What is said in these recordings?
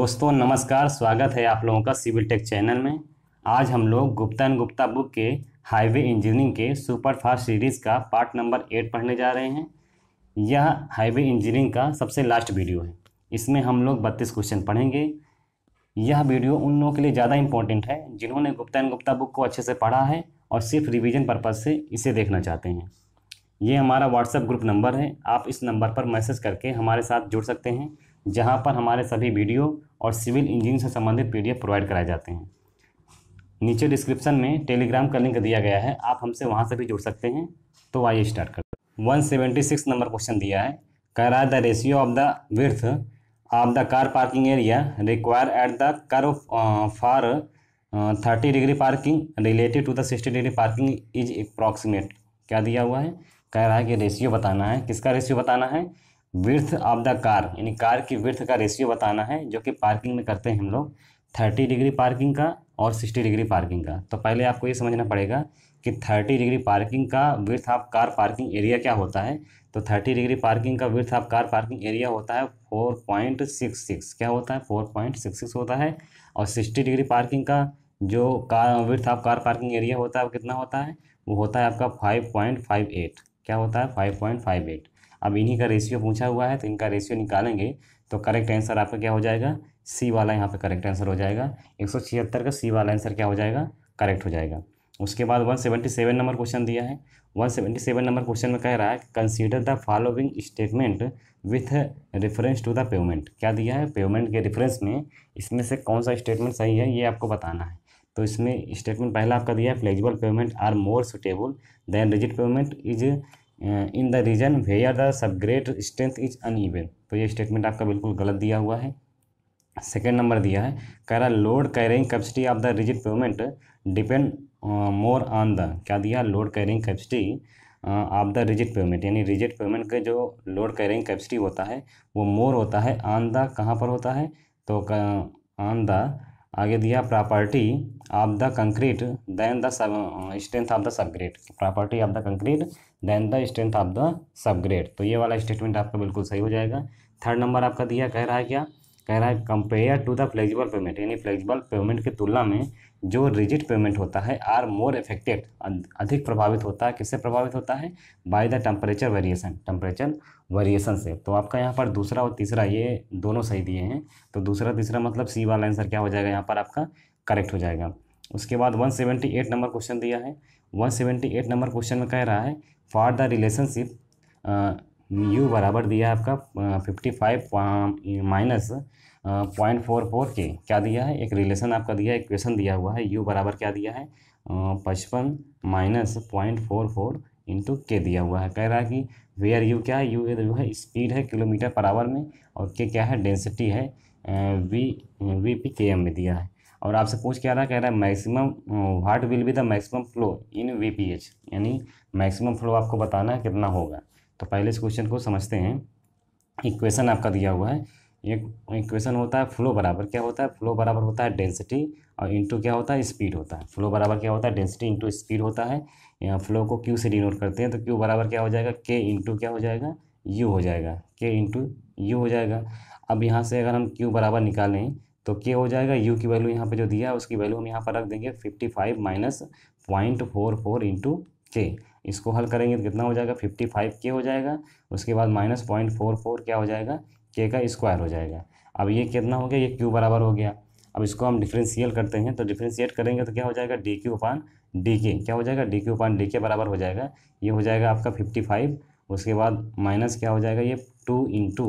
दोस्तों नमस्कार स्वागत है आप लोगों का सिविल टेक चैनल में आज हम लोग गुप्ता एंड गुप्ता बुक के हाईवे इंजीनियरिंग के सुपर फास्ट सीरीज़ का पार्ट नंबर एट पढ़ने जा रहे हैं यह हाईवे इंजीनियरिंग का सबसे लास्ट वीडियो है इसमें हम लोग बत्तीस क्वेश्चन पढ़ेंगे यह वीडियो उन लोगों के लिए ज़्यादा इंपॉर्टेंट है जिन्होंने गुप्ता एंड गुप्ता बुक को अच्छे से पढ़ा है और सिर्फ रिविज़न पर्पज़ से इसे देखना चाहते हैं ये हमारा व्हाट्सएप ग्रुप नंबर है आप इस नंबर पर मैसेज करके हमारे साथ जुड़ सकते हैं जहाँ पर हमारे सभी वीडियो और सिविल इंजीनियरिंग से संबंधित पी प्रोवाइड कराए जाते हैं नीचे डिस्क्रिप्शन में टेलीग्राम का लिंक दिया गया है आप हमसे वहाँ से भी जुड़ सकते हैं तो आइए स्टार्ट करते हैं one seventy six number question दिया है कह the ratio of the width of the car parking area require at the kerb for thirty degree parking related to the sixty degree parking is approximate क्या दिया हुआ है कह रहा है कि रेशियो बताना है किसका रेशियो बताना है विर्थ ऑफ द कार यानी कार की विर्थ का रेशियो बताना है जो कि पार्किंग में करते हैं हम लोग थर्टी डिग्री पार्किंग का और सिक्सटी डिग्री पार्किंग का तो पहले आपको ये समझना पड़ेगा कि थर्टी डिग्री पार्किंग का width of car parking area क्या होता है तो थर्टी डिग्री पार्किंग का width of car parking area होता है फोर पॉइंट सिक्स सिक्स क्या होता है फोर पॉइंट सिक्स सिक्स होता है और सिक्सटी डिग्री पार्किंग का जो car width of car parking area होता है वो कितना होता है वो होता है आपका फाइव पॉइंट फाइव एट क्या होता है फाइव पॉइंट फाइव एट अब इन्हीं का रेशियो पूछा हुआ है तो इनका रेशियो निकालेंगे तो करेक्ट आंसर आपका क्या हो जाएगा सी वाला यहाँ पे करेक्ट आंसर हो जाएगा एक का सी वाला आंसर क्या हो जाएगा करेक्ट हो जाएगा उसके बाद सेवन नंबर क्वेश्चन दिया है सेवन नंबर क्वेश्चन में कह रहा है consider the following statement with reference to the pavement क्या दिया है पेमेंट के रेफरेंस में इसमें से कौन सा स्टेटमेंट सही है ये आपको बताना है तो इसमें स्टेटमेंट पहला आपका दिया है flexible pavement are more suitable than rigid pavement is in the region where the subgrade strength is uneven तो ये स्टेटमेंट आपका बिल्कुल गलत दिया हुआ है सेकेंड नंबर दिया है कह रहा load carrying capacity of the rigid pavement depend more on the क्या दिया load carrying capacity of the rigid pavement यानी रिजिट पेमेंट के जो लोड कैरिंग कैपेसिटी होता है वो मोर होता है ऑन द कहाँ पर होता है तो ऑन द आगे दिया property of the concrete than the strength of the subgrade property of the concrete than the strength of the subgrade तो ये वाला स्टेटमेंट आपका बिल्कुल सही हो जाएगा थर्ड नंबर आपका दिया कह रहा है क्या कह रहा है compare to the flexible pavement यानी फ्लेक्सिबल पेमेंट की तुलना में जो रिजिट पेमेंट होता है आर मोर इफेक्टेड अधिक प्रभावित होता है किससे प्रभावित होता है by the temperature variation temperature variation से तो आपका यहाँ पर दूसरा और तीसरा ये दोनों सही दिए हैं तो दूसरा तीसरा मतलब सी वाला आंसर क्या हो जाएगा यहाँ पर आपका करेक्ट हो जाएगा उसके बाद वन नंबर क्वेश्चन दिया है वन नंबर क्वेश्चन में कह रहा है फॉर द रिलेशनशिप यू बराबर दिया है आपका fifty five minus point four four K क्या दिया है एक रिलेशन आपका दिया है इक्वेशन दिया हुआ है यू बराबर क्या दिया है पचपन minus point four four into K दिया हुआ है कह रहा है कि आर यू क्या है यू जो है स्पीड है किलोमीटर पर आवर में और के क्या है डेंसिटी है V V P K M में दिया है और आपसे पूछ क्या रहा कह रहा है maximum what will be the maximum flow in V P H यानी मैक्सिमम फ्लो आपको बताना है कितना होगा तो पहले इस क्वेश्चन को समझते हैं इक्वेशन आपका दिया हुआ है ये इक्वेशन होता है फ्लो बराबर क्या होता है फ्लो बराबर होता है डेंसिटी और इंटू क्या होता है स्पीड होता है फ्लो बराबर क्या होता है डेंसिटी इंटू स्पीड होता है यहाँ फ्लो को क्यू से डिनोट करते हैं तो क्यू बराबर क्या हो जाएगा के इंटू क्या हो जाएगा यू हो जाएगा के इंटू यू हो जाएगा अब यहाँ से अगर हम क्यू बराबर निकालें तो के हो जाएगा यू की वैल्यू यहाँ पर जो दिया है उसकी वैल्यू हम यहाँ पर रख देंगे fifty five minus point four four into K इसको हल करेंगे तो कितना हो जाएगा फिफ्टी फाइव के हो जाएगा उसके बाद माइनस पॉइंट फोर फोर क्या हो जाएगा के का स्क्वायर हो जाएगा अब ये कितना हो गया ये क्यू बराबर हो गया अब इसको हम डिफ्रेंशियल करते हैं तो डिफ्रेंशिएट करेंगे तो क्या हो जाएगा डी क्यू अपान डी के क्या हो जाएगा डी क्यू अपान डी के बराबर हो जाएगा ये हो जाएगा आपका फिफ्टी फाइव उसके बाद माइनस क्या हो जाएगा ये two into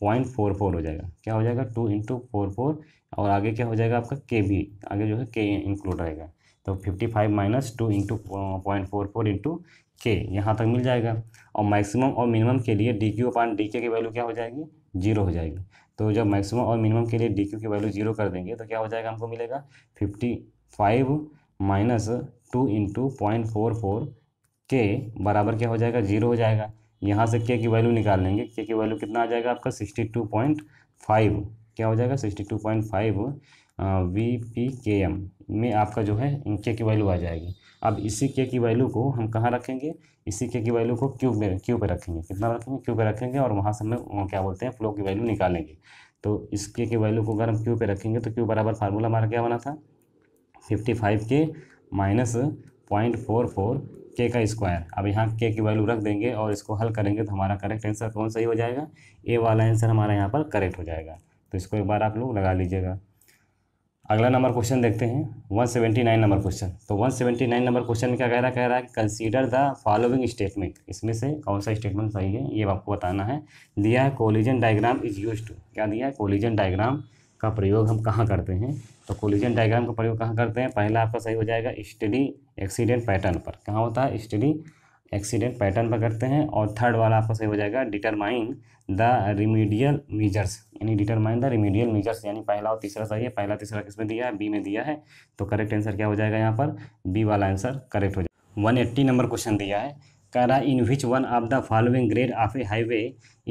point four four हो जाएगा क्या हो जाएगा टू इंटू फोर फोर और आगे क्या हो जाएगा आपका के भी आगे जो है के इंक्लूड रहेगा तो fifty five minus two into point four four into K यहाँ तक मिल जाएगा और मैक्सिमम और मिनिमम के लिए डी क्यू अपान डी के की वैल्यू क्या हो जाएगी जीरो हो जाएगी तो जब मैक्सिमम और मिनिमम के लिए डी क्यू की वैल्यू जीरो कर देंगे तो क्या हो जाएगा हमको मिलेगा fifty five minus two into point four four के बराबर क्या हो जाएगा जीरो हो जाएगा यहाँ से के की वैल्यू निकाल लेंगे के की वैल्यू कितना आ जाएगा आपका सिक्सटी टू पॉइंट फाइव क्या हो जाएगा sixty two point five V P K M में आपका जो है के की वैल्यू आ जाएगी अब इसी के की वैल्यू को हम कहाँ रखेंगे इसी के की वैल्यू को क्यूब में क्यूब पे रखेंगे कितना रखेंगे क्यूब पे रखेंगे और वहाँ से हम क्या बोलते हैं फ्लो की वैल्यू निकालेंगे तो इसके की वैल्यू को अगर हम क्यू पे रखेंगे तो क्यू बराबर फार्मूला हमारा क्या बना था फिफ्टी फाइव के माइनस पॉइंट फोर फोर के का स्क्वायर अब यहाँ के की वैल्यू रख देंगे और इसको हल करेंगे तो हमारा करेक्ट आंसर कौन सही हो जाएगा ए वाला आंसर हमारा यहाँ पर करेक्ट हो जाएगा तो इसको एक बार आप लोग लगा लीजिएगा अगला नंबर क्वेश्चन देखते हैं 179 नंबर क्वेश्चन तो 179 नंबर क्वेश्चन में क्या कह रहा है कह रहा है कंसीडर द फॉलोइंग स्टेटमेंट इसमें से कौन सा स्टेटमेंट सही है ये आपको बताना है दिया है collision diagram is use to क्या दिया है कोलिजन डायग्राम का प्रयोग हम कहाँ करते हैं तो कोलिजन डायग्राम का प्रयोग कहाँ करते हैं पहला आपका सही हो जाएगा स्टडी एक्सीडेंट पैटर्न पर कहाँ होता है स्टडी एक्सीडेंट पैटर्न पर करते हैं और थर्ड वाला आपका सही हो जाएगा डिटरमाइन द रिमीडियल मेजर्स यानी डिटरमाइन द रिमीडियल मेजर्स यानी पहला और तीसरा सही है पहला तीसरा किस में दिया है बी में दिया है तो करेक्ट आंसर क्या हो जाएगा यहाँ पर बी वाला आंसर करेक्ट हो जाएगा वन एट्टी नंबर क्वेश्चन दिया है कह रहा in which one of the following grade of a highway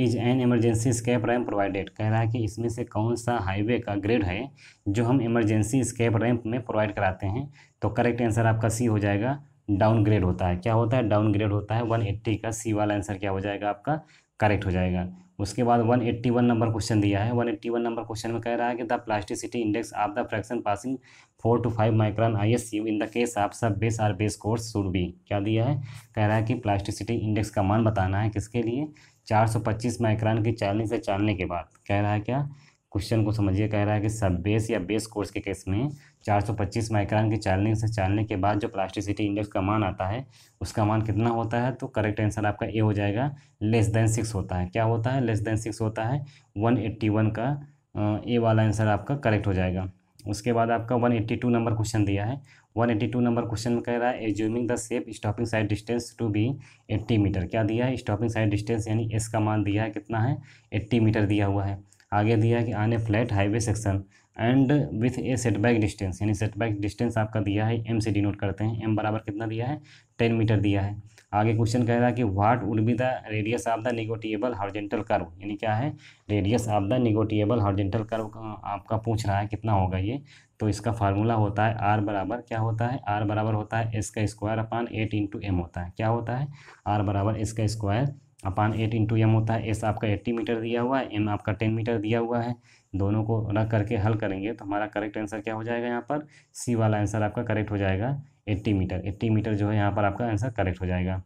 is an emergency escape ramp provided कह रहा है कि इसमें से कौन सा हाईवे का ग्रेड है जो हम इमरजेंसी स्केप रैम्प में प्रोवाइड कराते हैं तो करेक्ट आंसर आपका सी हो जाएगा डाउनग्रेड होता है क्या होता है डाउनग्रेड होता है वन एट्टी का सी वाला आंसर क्या हो जाएगा आपका करेक्ट हो जाएगा उसके बाद 181 नंबर क्वेश्चन दिया है 181 नंबर क्वेश्चन में कह रहा है कि the plasticity index of the fraction passing four two five micron I S U in the case of sub base or base course should be क्या दिया है कह रहा है कि प्लास्टिसिटी इंडेक्स का मान बताना है किसके लिए 425 माइक्रॉन की चालने से चालने के बाद कह रहा है क्या क्वेश्चन को समझिए कह रहा है कि सब बेस या बेस कोर्स के केस में 425 माइक्रोन के चालने से चालने के बाद जो प्लास्टिसिटी इंडेक्स का मान आता है उसका मान कितना होता है तो करेक्ट आंसर आपका ए हो जाएगा लेस देन सिक्स होता है क्या होता है लेस देन सिक्स होता है 181 का ए वाला आंसर आपका करेक्ट हो जाएगा उसके बाद आपका 182 नंबर क्वेश्चन दिया है 182 नंबर क्वेश्चन में कह रहा है assuming the safe stopping sight distance to be 80 metre क्या दिया है स्टॉपिंग साइड डिस्टेंस यानी एस का मान दिया है कितना है 80 मीटर दिया हुआ है आगे दिया है कि an flat highway section and with a setback distance यानी सेटबैक डिस्टेंस आपका दिया है एम से डिनोट करते हैं एम बराबर कितना दिया है टेन मीटर दिया है आगे क्वेश्चन कह रहा है कि what would be the radius of the negotiable horizontal curve यानी क्या है radius of the negotiable horizontal curve आपका पूछ रहा है कितना होगा ये तो इसका फार्मूला होता है आर बराबर क्या होता है आर बराबर होता है एस का square upon eight into M होता है क्या होता है आर बराबर एस का square upon eight into M होता है एस आपका एट्टी मीटर दिया हुआ है एम आपका टेन मीटर दिया हुआ है दोनों को रख करके हल करेंगे तो हमारा करेक्ट आंसर क्या हो जाएगा यहाँ पर सी वाला आंसर आपका करेक्ट हो जाएगा एट्टी मीटर एट्टी मीटर जो है यहाँ पर आपका आंसर करेक्ट हो जाएगा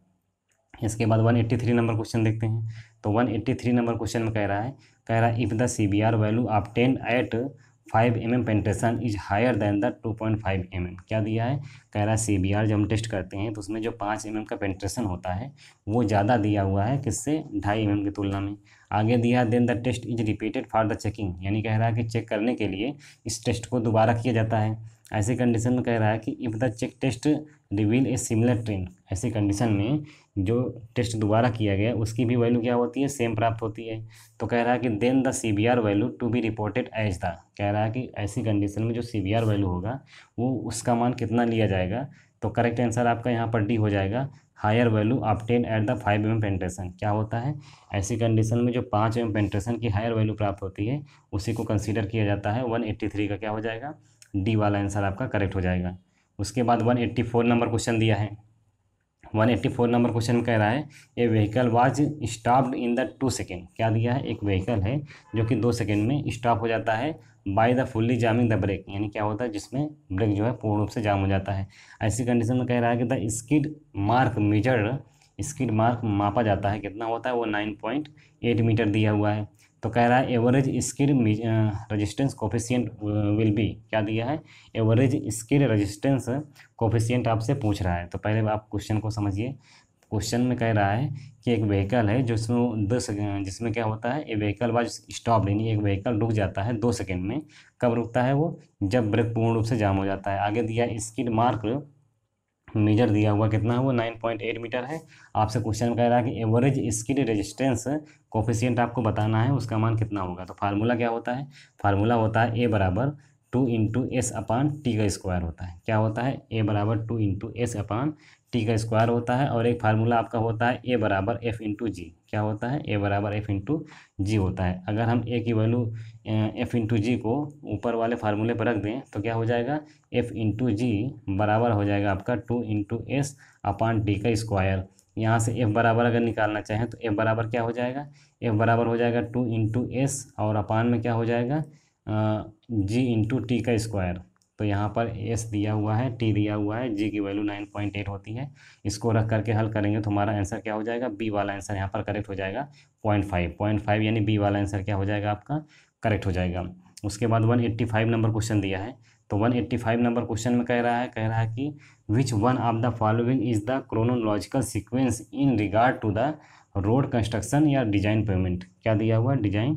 इसके बाद वन एट्टी थ्री नंबर क्वेश्चन देखते हैं तो वन एट्टी थ्री नंबर क्वेश्चन में कह रहा है कह रहा है if the C B R value आप ten at five M M penetration is higher than the two point five M M क्या दिया है कह रहा है सी बी आर जब हम टेस्ट करते हैं तो उसमें जो पाँच एम एम का पेंट्रेशन होता है वो ज़्यादा दिया हुआ है किससे ढाई एम एम की तुलना में आगे दिया then the test is repeated for the checking यानी कह रहा है कि चेक करने के लिए इस टेस्ट को दोबारा किया जाता है ऐसी कंडीशन में कह रहा है कि if the check test reveal a similar trend ऐसी कंडीशन में जो टेस्ट दोबारा किया गया उसकी भी वैल्यू क्या होती है सेम प्राप्त होती है तो कह रहा है कि then the C B R value to be reported as the कह रहा है कि ऐसी कंडीशन में जो सी बी आर वैल्यू होगा वो उसका मान कितना लिया जाएगा तो करेक्ट आंसर आपका यहाँ पर डी हो जाएगा higher value obtain at the five M penetration क्या होता है ऐसी कंडीशन में जो पाँच एम पेंट्रेशन की हायर वैल्यू प्राप्त होती है उसी को कंसीडर किया जाता है वन एट्टी थ्री का क्या हो जाएगा डी वाला आंसर आपका करेक्ट हो जाएगा उसके बाद वन एट्टी फोर नंबर क्वेश्चन दिया है वन एट्टी फोर नंबर क्वेश्चन कह रहा है a vehicle was stopped in the two second क्या दिया है एक व्हीकल है जो कि दो सेकेंड में स्टॉप हो जाता है by the fully jamming the brake यानी क्या होता है जिसमें ब्रेक जो है पूर्ण रूप से जाम हो जाता है ऐसी कंडीशन में कह रहा है कि the skid mark measure skid mark मापा जाता है कितना होता है वो नाइन पॉइंट एट मीटर दिया हुआ है तो कह रहा है average skid resistance coefficient will be क्या दिया है एवरेज स्किल रजिस्टेंस कोफिशियंट आपसे पूछ रहा है तो पहले आप क्वेश्चन को समझिए क्वेश्चन में कह रहा है कि एक व्हीकल है जिसमें दो जिसमें क्या होता है ए व्हीकल वाज स्टॉप यानी एक व्हीकल रुक जाता है दो सेकेंड में कब रुकता है वो जब ब्रेक पूर्ण रूप से जाम हो जाता है आगे दिया स्किड मार्क मेजर दिया हुआ कितना है वो नाइन पॉइंट एट मीटर है आपसे क्वेश्चन कह रहा है कि एवरेज स्किन रेजिस्टेंस कोफिशियंट आपको बताना है उसका मान कितना होगा तो फार्मूला क्या होता है फार्मूला होता है ए बराबर two into S upon T का स्क्वायर होता है क्या होता है ए बराबर two into S upon T का स्क्वायर होता है और एक फार्मूला आपका होता है ए बराबर एफ इंटू जी क्या होता है ए बराबर एफ इंटू जी होता है अगर हम ए की वैल्यू एफ इंटू जी को ऊपर वाले फार्मूले पर रख दें तो क्या हो जाएगा एफ इंटू जी बराबर हो जाएगा आपका two into S upon T का स्क्वायर यहाँ से एफ बराबर अगर निकालना चाहें तो एफ बराबर क्या हो जाएगा एफ बराबर हो जाएगा टू इंटू एस और अपान में क्या हो जाएगा जी इंटू टी का स्क्वायर तो यहाँ पर एस दिया हुआ है टी दिया हुआ है जी की वैल्यू नाइन पॉइंट एट होती है इसको रख करके हल करेंगे तो हमारा आंसर क्या हो जाएगा बी वाला आंसर यहाँ पर करेक्ट हो जाएगा पॉइंट फाइव पॉइंट फाइव यानी बी वाला आंसर क्या हो जाएगा आपका करेक्ट हो जाएगा उसके बाद 185 नंबर क्वेश्चन दिया है तो 185 नंबर क्वेश्चन में कह रहा है कह रहा है कि which one of the following is the chronological sequence in regard to the road construction या डिजाइन पेमेंट क्या दिया हुआ डिजाइन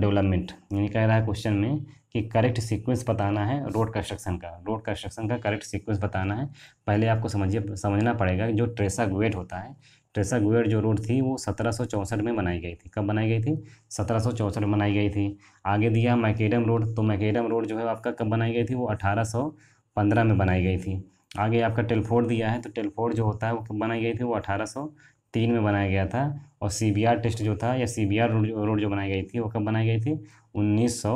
डेवलपमेंट यानी कह रहा है क्वेश्चन में कि करेक्ट सीक्वेंस बताना है रोड कंस्ट्रक्शन का रोड कंस्ट्रक्शन का करेक्ट सीक्वेंस बताना है पहले आपको समझिए समझना पड़ेगा जो ट्रेसा ग्वेट होता है ट्रेसा गुवेर जो रोड थी वो सत्रह में बनाई गई थी कब बनाई गई थी सत्रह में बनाई गई थी आगे दिया मैकेडम रोड तो मैकेडम रोड जो है आपका कब बनाई गई थी वो अठारह में बनाई गई थी आगे आपका टेलफोर्ड दिया है तो टेलफोर्ड जो होता है वो कब बनाई गई थी वो अठारह तीन में बनाया गया था और सी टेस्ट जो था या सी रोड रोड जो बनाई गई थी वो कब बनाई गई थी उन्नीस सौ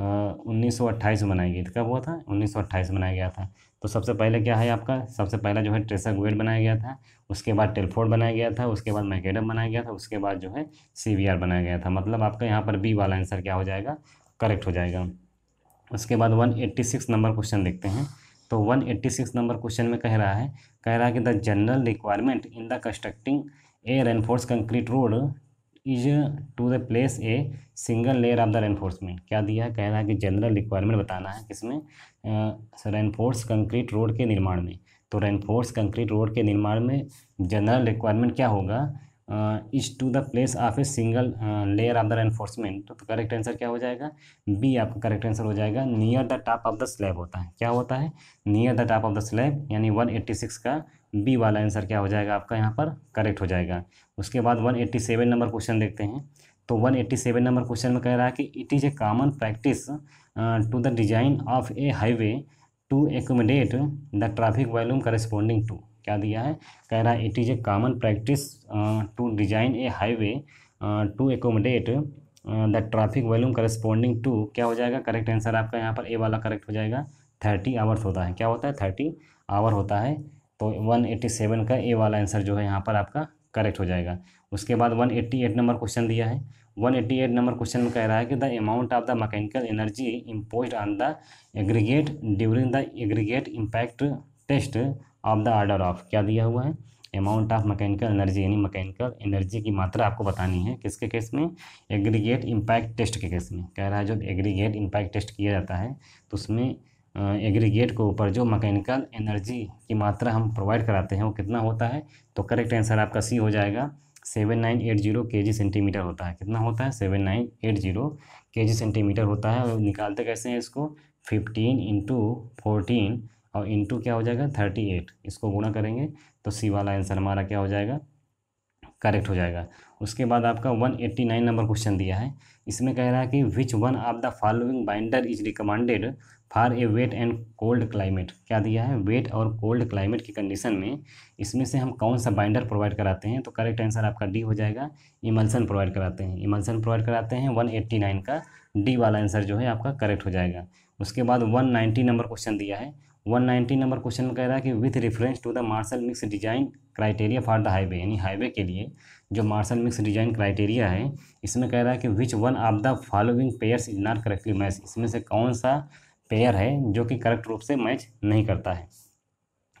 उन्नीस में बनाई गई थी कब हुआ था उन्नीस बनाया गया था तो सबसे पहले क्या है आपका सबसे पहला जो है ट्रेसर गुएड बनाया गया था उसके बाद टेलफोर्ड बनाया गया था उसके बाद मैकेडम बनाया गया था उसके बाद जो है सी बनाया गया था मतलब आपका यहाँ पर बी वाला आंसर क्या हो जाएगा करेक्ट हो जाएगा उसके बाद वन नंबर क्वेश्चन देखते हैं तो वन नंबर क्वेश्चन में कह रहा है कह रहा है कि the general requirement in the constructing a reinforce concrete road is to the place a single layer of the reinforcement क्या दिया है कह रहा है कि जनरल रिक्वायरमेंट बताना है किसमें रेनफोर्स कंक्रीट रोड के निर्माण में तो रेनफोर्स कंक्रीट रोड के निर्माण में जनरल रिक्वायरमेंट क्या होगा is to the place of a single layer of the reinforcement तो करेक्ट आंसर क्या हो जाएगा बी आपका करेक्ट आंसर हो जाएगा near the top of the slab होता है क्या होता है near the top of the slab यानी सिक्स का बी वाला आंसर क्या हो जाएगा आपका यहाँ पर करेक्ट हो जाएगा उसके बाद 187 नंबर क्वेश्चन देखते हैं तो 187 नंबर क्वेश्चन में कह रहा है कि it is a common practice to the design of a highway to accommodate the traffic volume corresponding to क्या दिया है कह रहा है it is a common practice to design a highway to accommodate the traffic volume corresponding to क्या हो जाएगा correct answer आपका यहाँ पर ए वाला करेक्ट हो जाएगा थर्टी आवर्स होता है क्या होता है थर्टी आवर होता है तो 187 का ए वाला आंसर जो है यहाँ पर आपका करेक्ट हो जाएगा उसके बाद 188 नंबर क्वेश्चन दिया है 188 नंबर क्वेश्चन में कह रहा है कि the amount of the mechanical energy impose on the aggregate during the aggregate impact test of the order of क्या दिया हुआ है अमाउंट ऑफ मकैनिकल एनर्जी यानी मकैनिकल एनर्जी की मात्रा आपको बतानी है किसके केस में एग्रीगेट इम्पैक्ट टेस्ट के केस में कह रहा है जब एग्रीगेट इम्पैक्ट टेस्ट किया जाता है तो उसमें एग्रीगेट के ऊपर जो मैकेनिकल एनर्जी की मात्रा हम प्रोवाइड कराते हैं वो कितना होता है तो करेक्ट आंसर आपका सी हो जाएगा सेवन नाइन एट जीरो के जी सेंटीमीटर होता है कितना होता है सेवन नाइन एट जीरो के जी सेंटीमीटर होता है और निकालते कैसे हैं इसको फिफ्टीन इंटू फोर्टीन और इंटू क्या हो जाएगा थर्टी एट इसको गुणा करेंगे तो सी वाला आंसर हमारा क्या हो जाएगा करेक्ट हो जाएगा उसके बाद आपका वन नाइन नंबर क्वेश्चन दिया है इसमें कह रहा है कि which one of the following binder is recommended for a wet and cold climate क्या दिया है वेट और कोल्ड क्लाइमेट की कंडीशन में इसमें से हम कौन सा बाइंडर प्रोवाइड कराते हैं तो करेक्ट आंसर आपका डी हो जाएगा इमल्सन प्रोवाइड कराते हैं इमल्सन प्रोवाइड कराते हैं वन एट्टी नाइन का डी वाला आंसर जो है आपका करेक्ट हो जाएगा उसके बाद वन नाइन्टी नंबर क्वेश्चन दिया है वन नाइन्टी नंबर क्वेश्चन में कह रहा है कि with reference to the Marshall mix design criteria for the highway यानी हाईवे के लिए जो मार्सल मिक्स डिजाइन क्राइटेरिया है इसमें कह रहा है कि which one of the following pairs is not correctly match इसमें से कौन सा पेयर है जो कि करेक्ट रूप से मैच नहीं करता है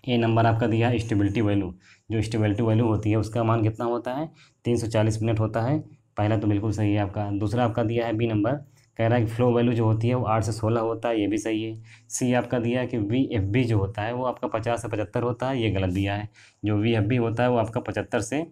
ए नंबर आपका दिया है स्टेबिलिटी वैल्यू जो स्टेबिलिटी वैल्यू होती है उसका मान कितना होता है तीन सौ चालीस मिनट होता है पहला तो बिल्कुल सही है आपका दूसरा आपका दिया है बी नंबर कह रहा है कि फ्लो वैल्यू जो होती है वो आठ से सोलह होता है ये भी सही है सी आपका दिया है कि वी एफ बी जो होता है वो आपका पचास से पचहत्तर होता है ये गलत दिया है जो वी एफ बी होता है वो आपका पचहत्तर से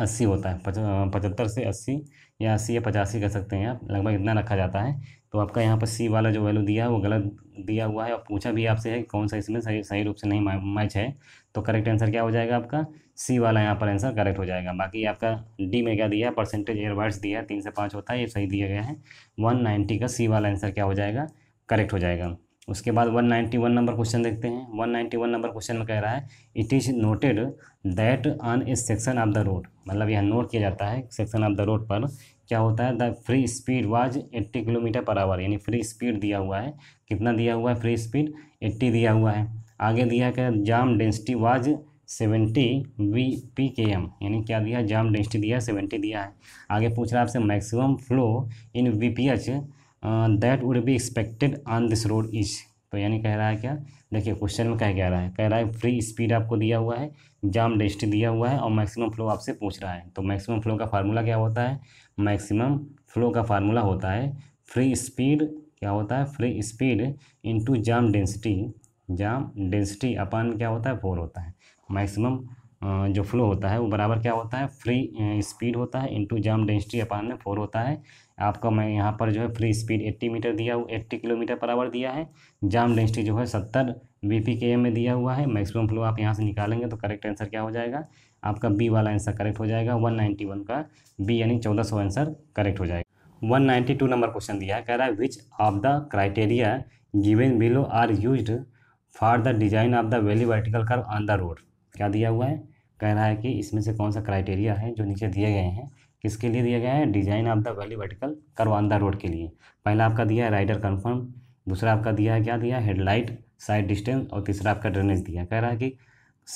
अस्सी होता है पचहत्तर से अस्सी या अस्सी या पचासी कह सकते हैं आप लगभग इतना रखा जाता है तो आपका यहाँ पर सी वाला जो वैल्यू दिया है वो गलत दिया हुआ है और पूछा भी आपसे है कौन सा इसमें सही सही रूप से नहीं मैच है तो करेक्ट आंसर क्या हो जाएगा आपका सी वाला यहाँ पर आंसर करेक्ट हो जाएगा बाकी आपका डी में क्या दिया है परसेंटेज एयरवर्ड्स दिया है तीन से पाँच होता है ये सही दिया गया है वन नाइन्टी का सी वाला आंसर क्या हो जाएगा करेक्ट हो जाएगा उसके बाद 191 नंबर क्वेश्चन देखते हैं 191 नंबर क्वेश्चन में कह रहा है it is noted that on a section of the road मतलब यह नोट किया जाता है सेक्शन ऑफ द रोड पर क्या होता है the free speed was 80 kilometre per hour यानी फ्री स्पीड दिया हुआ है कितना दिया हुआ है फ्री स्पीड 80 दिया हुआ है आगे दिया है क्या jam density was seventy V P K M यानी क्या दिया जाम डेंसिटी दिया है सेवेंटी दिया है आगे पूछ रहा है आपसे maximum flow in V P H that would be expected on this road is तो यानी कह रहा है क्या देखिए क्वेश्चन में कह क्या रहा है कह रहा है फ्री स्पीड आपको दिया हुआ है जाम डेंसिटी दिया हुआ है और मैक्सिमम फ्लो आपसे पूछ रहा है तो मैक्सिमम फ्लो का फार्मूला क्या होता है मैक्सिमम फ्लो का फार्मूला होता है फ्री स्पीड क्या होता है free speed into jam density jam density upon क्या होता है फोर होता है मैक्सिमम uh, जो फ्लो होता है वो बराबर क्या होता है फ्री स्पीड uh, होता है इंटू जाम डेंसिटी अपान में फोर होता है आपका मैं यहाँ पर जो है फ्री स्पीड 80 मीटर दिया हुआ 80 किलोमीटर पर आवर दिया है जाम डेंसिटी जो है 70 वी पी के एम में दिया हुआ है मैक्सिमम फ्लो आप यहाँ से निकालेंगे तो करेक्ट आंसर क्या हो जाएगा आपका बी वाला आंसर करेक्ट हो जाएगा 191 का बी यानी 1400 आंसर करेक्ट हो जाएगा 192 नंबर क्वेश्चन दिया है कह रहा है which of the criteria given below are use for the design of the valley vertical curve on the road क्या दिया हुआ है कह रहा है कि इसमें से कौन सा क्राइटेरिया है जो नीचे दिए गए हैं किसके लिए दिया गया है design of the valley vertical curve on the road के लिए पहला आपका दिया है राइडर कन्फर्म दूसरा आपका दिया है क्या दिया है हेडलाइट साइड डिस्टेंस और तीसरा आपका ड्रेनेज दिया कह रहा है कि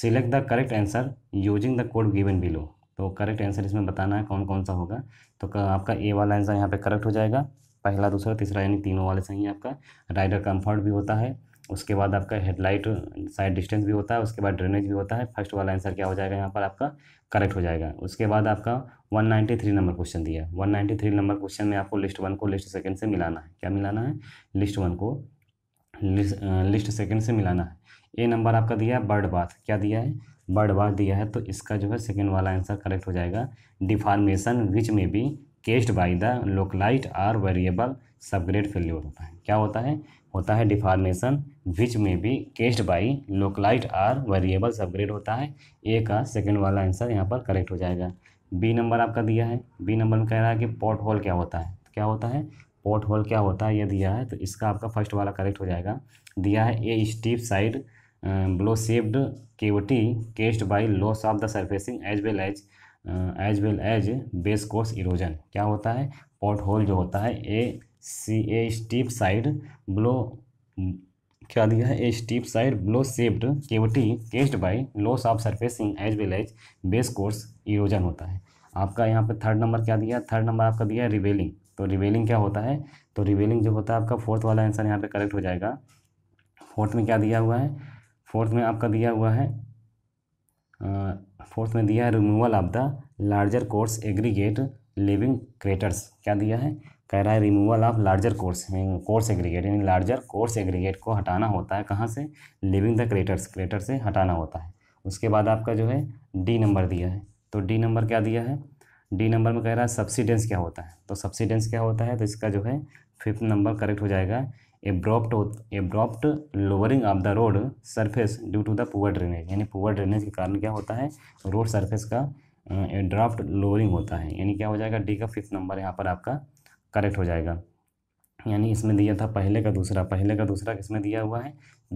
select the correct answer using the code given below तो करेक्ट आंसर इसमें बताना है कौन कौन सा होगा तो आपका ए वाला आंसर यहाँ पे करेक्ट हो जाएगा पहला दूसरा तीसरा यानी तीनों वाले सही है आपका राइडर कंफर्ट भी होता है उसके बाद आपका हेडलाइट साइड डिस्टेंस भी होता है उसके बाद ड्रेनेज भी होता है फर्स्ट वाला आंसर क्या हो जाएगा यहाँ पर आपका करेक्ट हो जाएगा उसके बाद आपका 193 नंबर क्वेश्चन दिया है वन नंबर क्वेश्चन में आपको लिस्ट वन को लिस्ट सेकंड से मिलाना है क्या मिलाना है लिस्ट वन को लिस्ट, लिस्ट सेकंड से मिलाना है ए नंबर आपका दिया है बर्ड बाथ क्या दिया है बर्ड बाथ दिया है तो इसका जो है सेकेंड वाला आंसर करेक्ट हो जाएगा डिफार्मेशन which may be caused by the localised or variable subgrade failure होता है क्या होता है होता है डिफार्मेशन which may be caused by localised or variable subgrade होता है ए का सेकेंड वाला आंसर यहाँ पर करेक्ट हो जाएगा बी नंबर आपका दिया है बी नंबर में कह रहा है कि पोर्ट होल क्या होता है क्या होता है पोर्ट होल क्या होता है ये दिया है तो इसका आपका फर्स्ट वाला करेक्ट हो जाएगा दिया है a steep side bowl shaped cavity caused by loss of the surfacing as well as as well as base course erosion क्या होता है पोर्ट होल जो होता है A C a steep side bowl क्या दिया है a steep side bowl shaped cavity caused by loss of surfacing as well as base course erosion होता है आपका यहाँ पे थर्ड नंबर क्या दिया थर्ड नंबर आपका दिया है रिवेलिंग तो रिवेलिंग क्या होता है तो रिवेलिंग जो होता है आपका फोर्थ वाला आंसर यहाँ पे करेक्ट हो जाएगा फोर्थ में क्या दिया हुआ है फोर्थ में आपका दिया हुआ है फोर्थ में दिया है removal of the larger coarse aggregate leaving craters क्या दिया है कह रहा है removal of larger coarse coarse aggregate यानी लार्जर कोर्स एग्रीगेट को हटाना होता है कहाँ से लिविंग द क्रेटर्स क्रेटर से हटाना होता है उसके बाद आपका जो है डी नंबर दिया है तो डी नंबर क्या दिया है डी नंबर में कह रहा है सब्सिडेंस क्या होता है तो सब्सिडेंस क्या होता है तो इसका जो है फिफ्थ नंबर करेक्ट हो जाएगा abrupt abrupt lowering of the road surface due to the poor drainage यानी पुअर ड्रेनेज के कारण क्या होता है रोड सरफेस का ड्राफ्ट लोअरिंग होता है यानी क्या हो जाएगा डी का फिफ्थ नंबर यहाँ पर आपका करेक्ट हो जाएगा यानी इसमें दिया था पहले का दूसरा पहले का दूसरा किसमें दिया हुआ है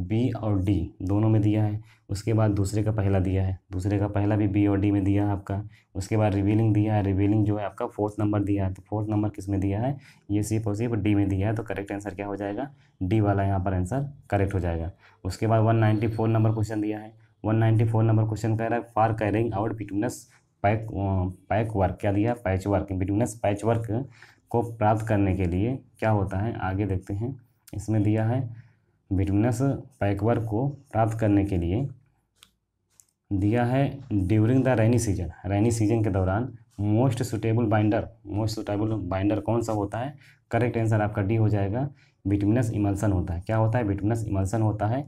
बी और डी दोनों में दिया है उसके बाद दूसरे का पहला दिया है दूसरे का पहला भी बी और डी में दिया है आपका उसके बाद रिवीलिंग दिया है रिवीलिंग जो है आपका फोर्थ नंबर दिया है तो फोर्थ नंबर किस में दिया है ये सिर्फ और सिर्फ डी में दिया है तो करेक्ट आंसर क्या हो जाएगा डी वाला यहाँ पर आंसर करेक्ट हो जाएगा उसके बाद वन नंबर क्वेश्चन दिया है वन नंबर क्वेश्चन कह रहा है for carrying out bituminous patch patch work क्या दिया patch work bituminous patch work को प्राप्त करने के लिए क्या होता है आगे देखते हैं इसमें दिया है विटमिनस पैकवर को प्राप्त करने के लिए दिया है during the rainy season rainy season के दौरान most suitable binder most suitable binder कौन सा होता है करेक्ट आंसर आपका डी हो जाएगा विटमिनस इमल्सन होता है क्या होता है बिटमिनस इमल्सन होता है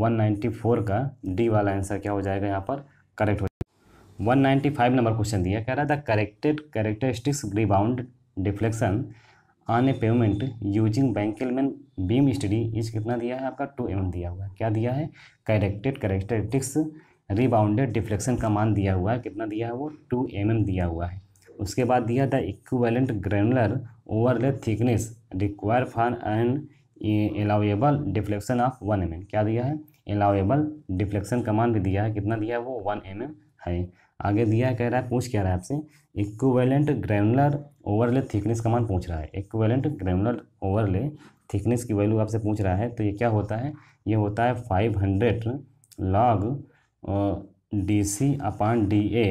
वन नाइन्टी फोर का डी वाला आंसर क्या हो जाएगा यहाँ पर करेक्ट हो जाएगा one ninety five number question दिया कह रहा है the corrected characteristics rebound deflection on a pavement using Benkelman beam study इस कितना दिया है आपका टू एम दिया हुआ है क्या दिया है करेक्टेड कैरेक्टरिस्टिक्स रिबाउंडेड डिफ्लेक्शन का मान दिया हुआ है कितना दिया है वो टू एम दिया हुआ है उसके बाद दिया the equivalent granular overlay thickness require for an allowable deflection of one M क्या दिया है एलाउेबल डिफ्लेक्शन का मान भी दिया है कितना दिया है वो वन एम है आगे दिया कह रहा है पूछ क्या रहा है आपसे इक्वेलेंट ग्रेनुलर ओवरले थिकनेस का मान पूछ रहा है इक्वेलेंट ग्रेनुलर ओवरले थिकनेस की वैल्यू आपसे पूछ रहा है तो ये क्या होता है ये होता है five hundred log D C upon D A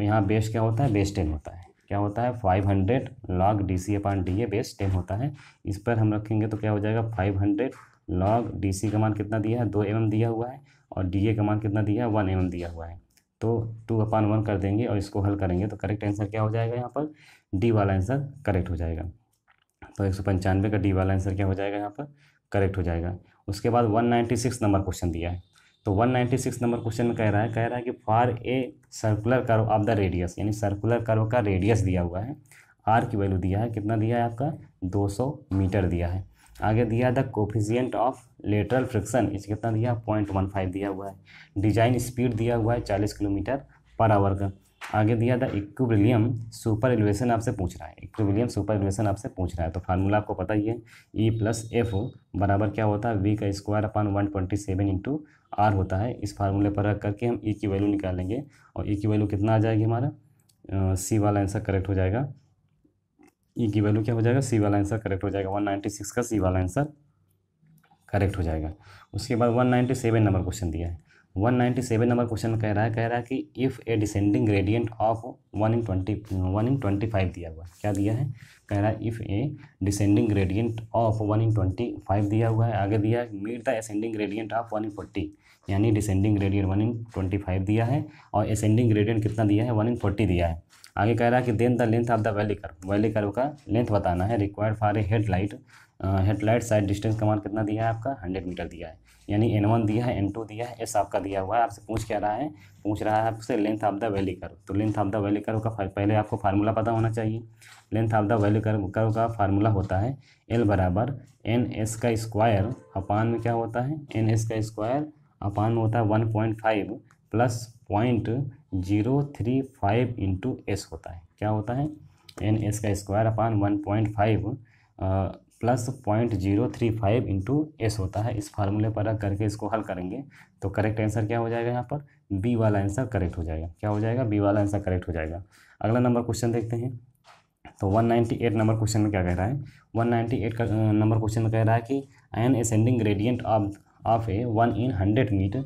यहाँ बेस क्या होता है बेस टेन होता है क्या होता है five hundred log D C upon D A base ten होता है इस पर हम रखेंगे तो क्या हो जाएगा five hundred log D C का मान कितना दिया है दो एम एम दिया हुआ है और डी ए का मान कितना दिया है वन एम एम दिया हुआ है तो टू अपान वन कर देंगे और इसको हल करेंगे तो करेक्ट आंसर क्या हो जाएगा यहाँ पर डी वाला आंसर करेक्ट हो जाएगा तो एक सौ पंचानवे का डी वाला आंसर क्या हो जाएगा यहाँ पर करेक्ट हो जाएगा उसके बाद one ninety six number question दिया है तो one ninety six number question में कह रहा है कह रहा है कि for a circular curve of the radius यानी सर्कुलर कर्व का रेडियस दिया हुआ है आर की वैल्यू दिया है कितना दिया है आपका 200 मीटर दिया है आगे दिया the coefficient of lateral friction इसे कितना दिया पॉइंट वन फाइव दिया हुआ है डिजाइन स्पीड दिया हुआ है चालीस किलोमीटर पर आवर का आगे दिया था इक्विलियम सुपर एलिवेशन आपसे पूछ रहा है इक्विलियम सुपर एलिवेशन आपसे पूछ रहा है तो फार्मूला आपको पता ही है ई प्लस एफ बराबर क्या होता है वी का square upon one twenty seven into R होता है इस फार्मूले पर रख करके हम ई e की वैल्यू निकालेंगे और ई e की वैल्यू कितना आ जाएगी हमारा सी वाला आंसर करेक्ट हो जाएगा ई की वैल्यू क्या हो जाएगा सी वाला आंसर करेक्ट हो जाएगा वन नाइन्टी सिक्स का सी वाला आंसर करेक्ट हो जाएगा उसके बाद one ninety seven number question दिया है one ninety seven number question कह रहा है कह रहा है कि if a descending gradient of one in twenty one in twenty five दिया हुआ है क्या दिया है कह रहा है if a descending gradient of one in twenty five दिया हुआ है आगे दिया है meet the ascending gradient of one in forty यानी descending gradient one in twenty five दिया है और असेंडिंग ग्रेडियंट कितना दिया है वन इन फोर्टी दिया है आगे कह रहा है कि then the length of the valley curve valley curve का लेंथ बताना है required for a head light head light sight distance का मान कितना दिया है आपका हंड्रेड मीटर दिया है यानी एन वन दिया है एन टू दिया है एस आपका दिया हुआ है आपसे पूछ क्या रहा है पूछ रहा है आपसे length of the valley curve तो length of the valley curve का पहले आपको फार्मूला पता होना चाहिए length of the valley curve curve का फार्मूला होता है एल बराबर एन एस का स्क्वायर अपान में क्या होता है एन एस का स्क्वायर अपान में होता है one point five plus point zero three five into S होता है क्या होता है एन एस का स्क्वायर अपान one point five plus point zero three five into S होता है इस फार्मूले पर रख करके इसको हल करेंगे तो करेक्ट आंसर क्या हो जाएगा यहाँ पर बी वाला आंसर करेक्ट हो जाएगा क्या हो जाएगा बी वाला आंसर करेक्ट हो जाएगा अगला नंबर क्वेश्चन देखते हैं तो 198 नंबर क्वेश्चन में क्या कह रहा है 198 का नंबर क्वेश्चन में कह रहा है कि an ascending gradient of of a one in hundred meter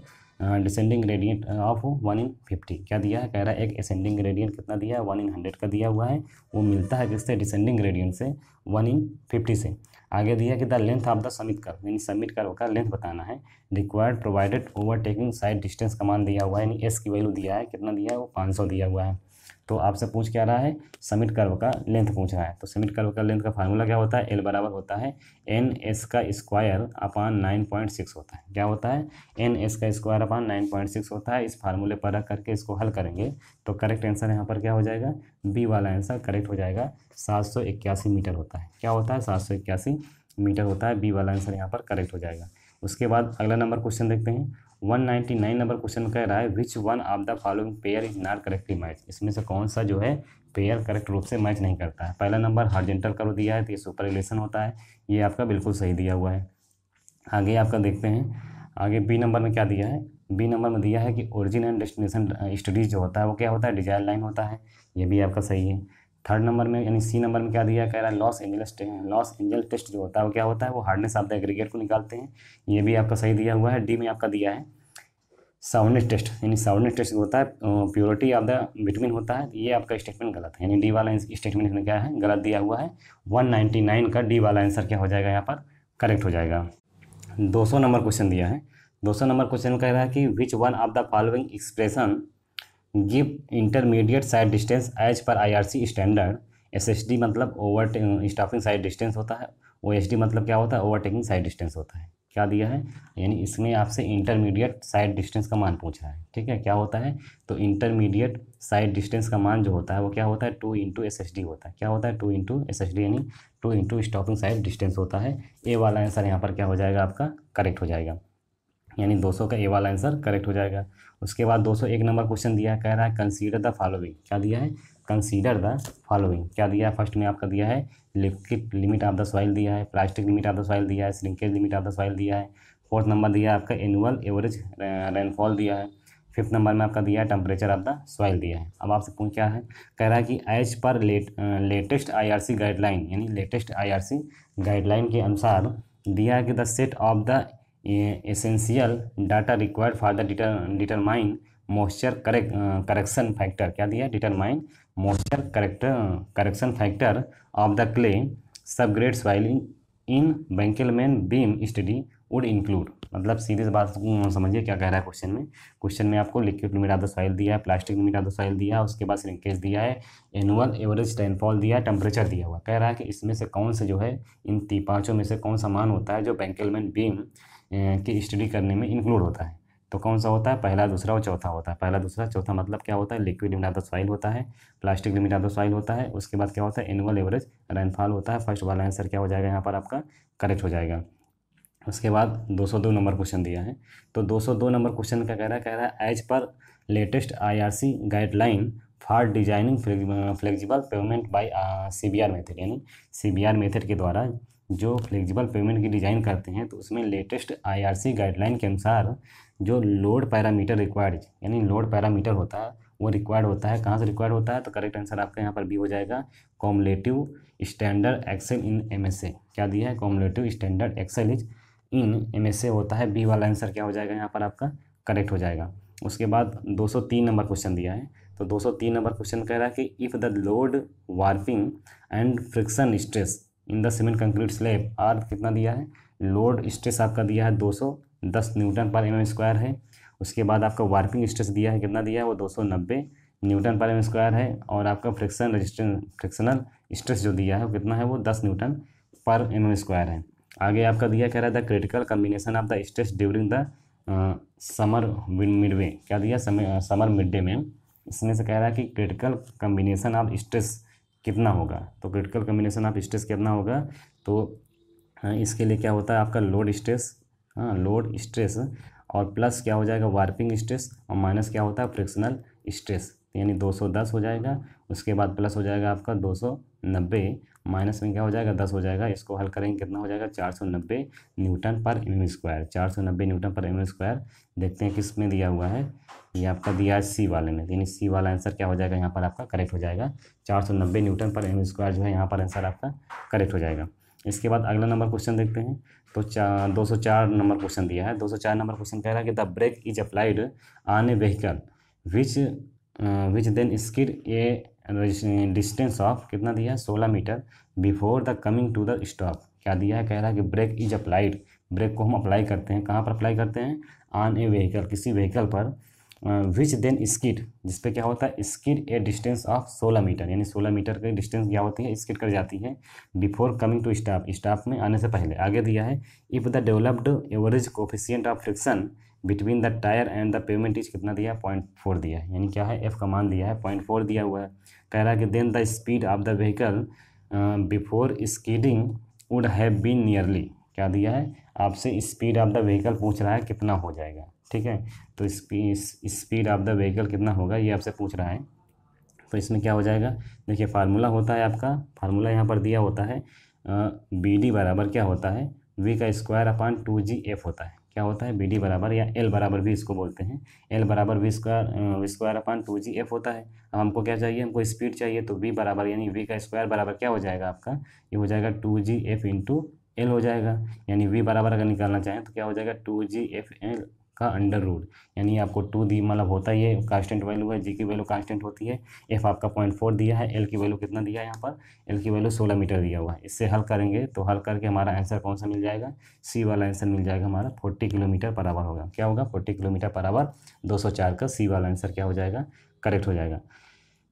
descending gradient of one in fifty क्या दिया है कह रहा है एक असेंडिंग ग्रेडियंट कितना दिया है वन इन हंड्रेड का दिया हुआ है वो मिलता है किससे डिसेंडिंग ग्रेडियंट से वन इन फिफ्टी से आगे दिया कि the length of the summit curve यानी समिट कर का लेंथ बताना है required provided overtaking sight distance कमान दिया हुआ है यानी एस की वैल्यू दिया है कितना दिया है वो पाँच सौ दिया हुआ है तो आपसे पूछ क्या रहा है समिट कर्व का लेंथ पूछ रहा है तो समिट कर्व का लेंथ का फार्मूला क्या होता है एल बराबर होता है एन एस का square upon nine point six होता है क्या होता है एन एस का square upon nine point six होता है इस फार्मूले पर रख करके इसको हल करेंगे तो करेक्ट आंसर यहाँ पर क्या हो जाएगा बी वाला आंसर करेक्ट हो जाएगा सात सौ इक्यासी मीटर होता है क्या होता है सात सौ इक्यासी मीटर होता है बी वाला आंसर यहाँ पर करेक्ट हो जाएगा उसके बाद अगला नंबर क्वेश्चन देखते हैं 199 नंबर क्वेश्चन कह रहा है which one of the following pair is not correctly match इसमें से कौन सा जो है पेयर करेक्ट रूप से मैच नहीं करता है पहला नंबर हार्जेंटल कर्व दिया है तो ये सुपर रिलेशन होता है ये आपका बिल्कुल सही दिया हुआ है आगे आपका देखते हैं आगे बी नंबर में क्या दिया है बी नंबर में दिया है कि ओरिजिन एंड डेस्टिनेशन स्टडीज जो होता है वो क्या होता है डिजायर लाइन होता है ये भी आपका सही है थर्ड नंबर में यानी सी नंबर में क्या दिया कह रहा है Los Angeles Los Angel test जो होता है वो क्या होता है वो हार्डनेस ऑफ द एग्रीगेट को निकालते हैं ये भी आपका सही दिया हुआ है डी में आपका दिया है साउंडनेस टेस्ट यानी साउंडनेस टेस्ट होता है प्योरिटी ऑफ द विटमिन होता है ये आपका स्टेटमेंट गलत है यानी डी वाला स्टेटमेंट इसमें क्या है गलत दिया हुआ है 199 का डी वाला आंसर क्या हो जाएगा यहाँ पर करेक्ट हो जाएगा 200 नंबर क्वेश्चन दिया है 200 नंबर क्वेश्चन कह रहा है कि which one of the following expression give intermediate sight distance as per IRC standard SSD मतलब ओवर स्टाफिंग साइड डिस्टेंस होता है ओ मतलब क्या होता है ओवरटेकिंग साइड डिस्टेंस होता है क्या दिया है यानी इसमें आपसे इंटरमीडिएट साइड डिस्टेंस का मान पूछ रहा है ठीक है क्या होता है तो इंटरमीडिएट साइड डिस्टेंस का मान जो होता है वो क्या होता है two into S S D होता है क्या होता है two into S S D यानी two into stopping sight distance होता है ए वाला आंसर यहाँ पर क्या हो जाएगा आपका करेक्ट हो जाएगा यानी दो का ए वाला आंसर करेक्ट हो जाएगा उसके बाद 201 नंबर क्वेश्चन दिया कह रहा है कंसीडर द फॉलोइंग क्या दिया है कंसीडर द फॉलोइंग क्या दिया है फर्स्ट में आपका दिया है liquid limit of the soil दिया है plastic limit of the soil दिया है shrinkage limit of the soil दिया है फोर्थ नंबर दिया है आपका एनुअल एवरेज रेनफॉल दिया है फिफ्थ नंबर में आपका दिया है टेम्परेचर ऑफ द सॉइल दिया है अब आपसे पूछ क्या है कह रहा है कि as per late latest IRC guideline यानी लेटेस्ट आईआरसी गाइडलाइन के अनुसार दिया है कि the set of the essential data required for the determine moisture correct correction factor क्या दिया determine moisture correct correction factor of the clay sub grade soiling in Benkelman beam study would include मतलब सीधे बात समझिए क्या कह रहा है क्वेश्चन में क्वेश्चन में आपको liquid limit of the soil दिया है plastic limit of the soil दिया है उसके बाद श्रिंकेज दिया है एनुअल एवरेज रेनफॉल दिया है टेम्परेचर दिया हुआ कह रहा है कि इसमें से कौन से जो है इन पाँचों में से कौन सा मान होता है जो बैंकेलमैन बीम की स्टडी करने में इंक्लूड होता है तो कौन सा होता है पहला दूसरा और चौथा होता है पहला दूसरा चौथा मतलब क्या होता है liquid limit of the soil होता है plastic limit of the soil होता है उसके बाद क्या होता है एनुअल एवरेज रेनफॉल होता है फर्स्ट वाला आंसर क्या हो जाएगा यहाँ पर आपका करेक्ट हो जाएगा उसके बाद 202 नंबर क्वेश्चन दिया है तो 202 नंबर क्वेश्चन का कह रहा है कह रहा है as per latest IRC guideline for designing flexible pavement by CBR method यानी सीबीआर मेथड के द्वारा जो फ्लेक्सिबल पेमेंट की डिज़ाइन करते हैं तो उसमें लेटेस्ट आईआरसी गाइडलाइन के अनुसार जो लोड पैरामीटर रिक्वायर्ड यानी लोड पैरामीटर होता है वो रिक्वायर्ड होता है कहाँ से रिक्वायर्ड होता है तो करेक्ट आंसर आपका यहाँ पर बी हो जाएगा cumulative standard axle in M क्या दिया है cumulative standard axle is in M होता है बी वाला आंसर क्या हो जाएगा यहाँ पर आपका करेक्ट हो जाएगा उसके बाद 203 नंबर क्वेश्चन दिया है तो 203 नंबर क्वेश्चन कह रहा है कि if the load warping and friction stress in the cement concrete slab are कितना दिया है लोड स्ट्रेस आपका दिया है 210 न्यूटन पर एम स्क्वायर है उसके बाद आपका वार्पिंग स्ट्रेस दिया है कितना दिया है वो 290 न्यूटन पर एम स्क्वायर है और आपका फ्रिक्शन रजिस्टेंस फ्रिक्शनल स्ट्रेस जो दिया है वो कितना है वो दस न्यूटन पर एम स्क्वायर है आगे आपका दिया कह रहा है the critical combination of the stress during the summer midway क्या दिया समर मिड डे में इसमें से कह रहा है कि क्रिटिकल कम्बिनेशन ऑफ स्ट्रेस कितना होगा तो क्रिटिकल कम्बिनेशन ऑफ स्ट्रेस कितना होगा तो इसके लिए क्या होता है आपका लोड स्ट्रेस हाँ लोड स्ट्रेस और प्लस क्या हो जाएगा वार्पिंग स्ट्रेस और माइनस क्या होता है फ्रिक्शनल स्ट्रेस तो यानी 210 हो जाएगा उसके बाद प्लस हो जाएगा आपका 290 माइनस में क्या हो जाएगा दस हो जाएगा इसको हल करेंगे कितना हो जाएगा चार सौ नब्बे न्यूटन पर एम स्क्वायर चार सौ नब्बे न्यूटन पर एम स्क्वायर देखते हैं किस में दिया हुआ है ये आपका दिया है सी वाले में यानी सी वाला आंसर क्या हो जाएगा यहाँ पर आपका करेक्ट हो जाएगा चार सौ नब्बे न्यूटन पर एम स्क्वायर जो है यहाँ पर आंसर आपका करेक्ट हो जाएगा इसके बाद अगला नंबर क्वेश्चन देखते हैं तो चार दो सौ चार नंबर क्वेश्चन दिया है दो सौ चार नंबर क्वेश्चन कह रहा है कि the brake is applied on a vehicle which which then skid a distance of कितना दिया है सोलह meter before the coming to the stop क्या दिया है कह रहा है कि ब्रेक इज अप्लाइड ब्रेक को हम अप्लाई करते हैं कहाँ पर अप्लाई करते हैं ऑन ए व्हीकल किसी व्हीकल पर विच देन स्किड जिसपे क्या होता है skid a distance of 16 meter यानी 16 मीटर का डिस्टेंस क्या होती है स्किड कर जाती है before coming to stop stop में आने से पहले आगे दिया है if the developed average coefficient of friction between the tyre and the pavement is कितना दिया है पॉइंट फोर दिया है यानी क्या है एफ का मान दिया है पॉइंट फोर दिया हुआ है कह रहा है कि then the speed of the vehicle before skidding would have been nearly क्या दिया है आपसे स्पीड ऑफ द व्हीकल पूछ रहा है कितना हो जाएगा ठीक है तो स्पीड ऑफ द व्हीकल कितना होगा ये आपसे पूछ रहा है तो इसमें क्या हो जाएगा देखिए फार्मूला होता है आपका फार्मूला यहाँ पर दिया होता है बी डी बराबर क्या होता है वी का square upon two G F होता है क्या होता है बी डी बराबर या एल बराबर भी इसको बोलते हैं एल बराबर V square square upon two G F होता है अब हमको क्या चाहिए हमको स्पीड चाहिए तो वी बराबर यानी वी का स्क्वायर बराबर क्या हो जाएगा आपका ये हो जाएगा two G F into L हो जाएगा यानी वी बराबर अगर निकालना चाहें तो क्या हो जाएगा टू जी एफ एल का अंडर रूट यानी आपको टू दी मतलब होता ही है कांस्टेंट वैल्यू है जी की वैल्यू कांस्टेंट होती है एफ आपका पॉइंट फोर दिया है एल की वैल्यू कितना दिया है यहाँ पर एल की वैल्यू सोलह मीटर दिया हुआ है इससे हल करेंगे तो हल करके हमारा आंसर कौन सा मिल जाएगा सी वाला आंसर मिल जाएगा हमारा फोर्टी किलोमीटर पर आवर होगा क्या होगा फोर्टी किलोमीटर पर आवर दो का सी वाला आंसर क्या हो जाएगा करेक्ट हो जाएगा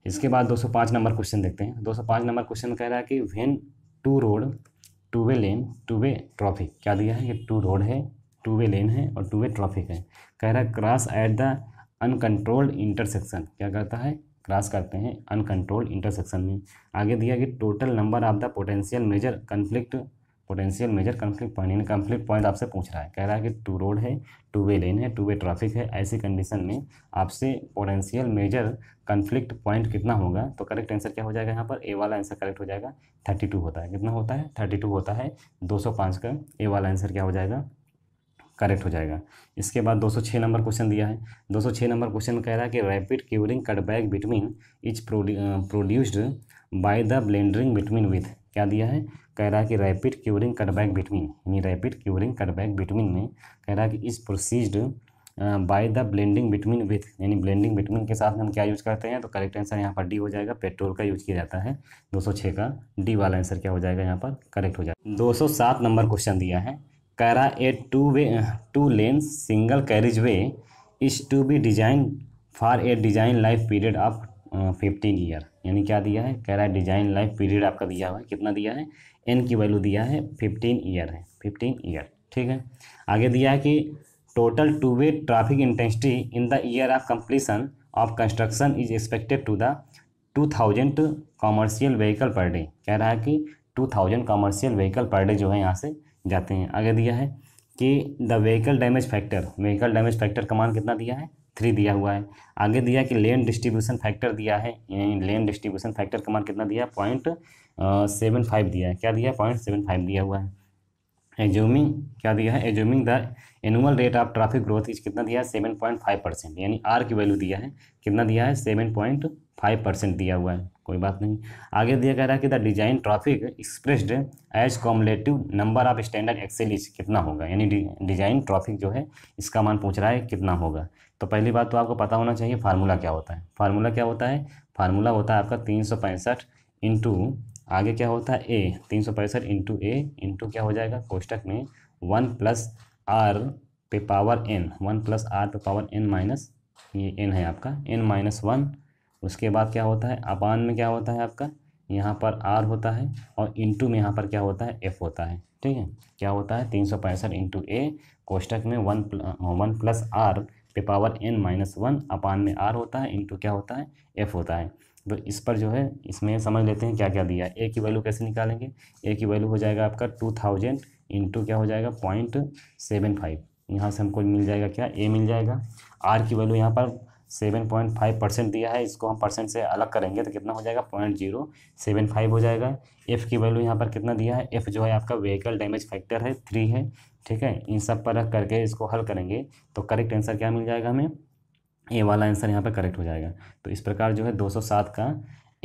इसके बाद 205 नंबर क्वेश्चन देखते हैं 205 नंबर क्वेश्चन कह रहा है कि when two road two way lane two way traffic क्या दिया है ये टू रोड है टू वे लेन है और टू वे ट्रैफिक है कह रहा है cross at the uncontrolled intersection क्या करता है क्रॉस करते हैं अनकंट्रोल्ड इंटरसेक्शन में आगे दिया कि total number of the potential major conflict potential major conflict point यानी कन्फ्लिक्ट पॉइंट आपसे पूछ रहा है कह रहा है कि टू रोड है टू वे लेन है टू वे ट्रैफिक है ऐसी कंडीशन में आपसे पोटेंशियल मेजर कन्फ्लिक्ट पॉइंट कितना होगा तो करेक्ट आंसर क्या हो जाएगा यहाँ पर ए वाला आंसर करेक्ट हो जाएगा थर्टी टू होता है कितना होता है थर्टी टू होता है दो सौ पाँच का ए वाला आंसर क्या हो जाएगा करेक्ट हो जाएगा इसके बाद 206 नंबर क्वेश्चन दिया है 206 नंबर क्वेश्चन कह रहा है कि rapid curing cutback bitumen is produced by the blendering bitumen with क्या दिया है कह रहा है कि रैपिड क्यूरिंग कटबैक बिटवीन यानी रैपिड क्यूरिंग कटबैक बिटवीन में कह रहा है कि is processed by the blending bitumen with यानी ब्लेंडिंग बिटवीन के साथ हम क्या यूज़ करते हैं तो करेक्ट आंसर यहाँ पर डी हो जाएगा पेट्रोल का यूज किया जाता है 206 का डी वाला आंसर क्या हो जाएगा यहाँ पर करेक्ट हो जाएगा 207 नंबर क्वेश्चन दिया है कैरा a two way two lane single carriage way is to be design for a design life period of fifteen year यानी क्या दिया है कह रहा है डिजाइन लाइफ पीरियड आपका दिया हुआ है कितना दिया है एन की वैल्यू दिया है फिफ्टीन ईयर है फिफ्टीन ईयर ठीक है आगे दिया है कि total two way traffic intensity in the year of completion of construction is expected to the two thousand commercial vehicle per day कह रहा है कि two thousand commercial vehicle per day जो है यहाँ से जाते हैं आगे दिया है कि the vehicle damage factor vehicle damage factor का मान कितना दिया है थ्री दिया हुआ है आगे दिया कि लेन डिस्ट्रीब्यूशन फैक्टर दिया है लेन डिस्ट्रीब्यूशन फैक्टर का मान कितना दिया है पॉइंट सेवन फाइव दिया है क्या दिया है पॉइंट सेवन फाइव दिया हुआ है एज्यूमिंग क्या दिया है assuming the annual rate of traffic growth is कितना दिया है सेवन पॉइंट फाइव परसेंट यानी आर की वैल्यू दिया है कितना दिया है सेवन पॉइंट फाइव परसेंट दिया हुआ है कोई बात नहीं आगे दिया कह रहा है कि the design traffic expressed as cumulative number of standard axle is कितना होगा यानी डिजाइन ट्रॉफिक जो है इसका मान पूछ रहा है कितना होगा तो पहली बात तो आपको पता होना चाहिए फार्मूला क्या होता है फार्मूला क्या होता है फार्मूला होता है आपका तीन सौ पैंसठ इंटू आगे क्या होता है ए तीन सौ पैंसठ इंटू ए इंटू क्या हो जाएगा कोष्टक में वन प्लस आर पे power N one plus R पे पावर एन माइनस ये एन है आपका एन माइनस वन उसके बाद क्या होता है अपान में क्या होता है आपका यहाँ पर आर होता है और इंटू में यहाँ पर क्या होता है एफ होता है ठीक है क्या होता है तीन सौ पैंसठ इंटू ए कोष्टक में वन वन प्लस आर पे पावर एन माइनस वन अपान में आर होता है इंटू क्या होता है एफ होता है तो इस पर जो है इसमें समझ लेते हैं क्या क्या दिया है ए की वैल्यू कैसे निकालेंगे ए की वैल्यू हो जाएगा आपका टू थाउजेंड इंटू क्या हो जाएगा पॉइंट सेवन फाइव यहाँ से हमको मिल जाएगा क्या ए मिल जाएगा आर की वैल्यू यहाँ पर सेवन पॉइंट फाइव परसेंट दिया है इसको हम परसेंट से अलग करेंगे तो कितना हो जाएगा पॉइंट जीरो सेवन फाइव हो जाएगा एफ़ की वैल्यू यहाँ पर कितना दिया है एफ़ जो है आपका व्हीकल डैमेज फैक्टर है थ्री है ठीक है इन सब पर रख करके इसको हल करेंगे तो करेक्ट आंसर क्या मिल जाएगा हमें ए वाला आंसर यहाँ पर करेक्ट हो जाएगा तो इस प्रकार जो है दो सौ सात का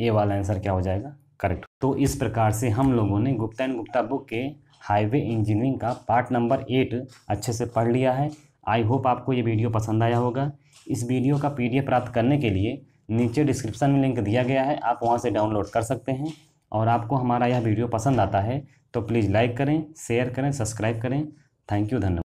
ए वाला आंसर क्या हो जाएगा करेक्ट तो इस प्रकार से हम लोगों ने गुप्ता एंड गुप्ता बुक के हाईवे इंजीनियरिंग का पार्ट नंबर एट अच्छे से पढ़ लिया है आई होप आपको ये वीडियो पसंद आया होगा इस वीडियो का पी प्राप्त करने के लिए नीचे डिस्क्रिप्शन में लिंक दिया गया है आप वहाँ से डाउनलोड कर सकते हैं और आपको हमारा यह वीडियो पसंद आता है तो प्लीज़ लाइक करें शेयर करें सब्सक्राइब करें थैंक यू धन्यवाद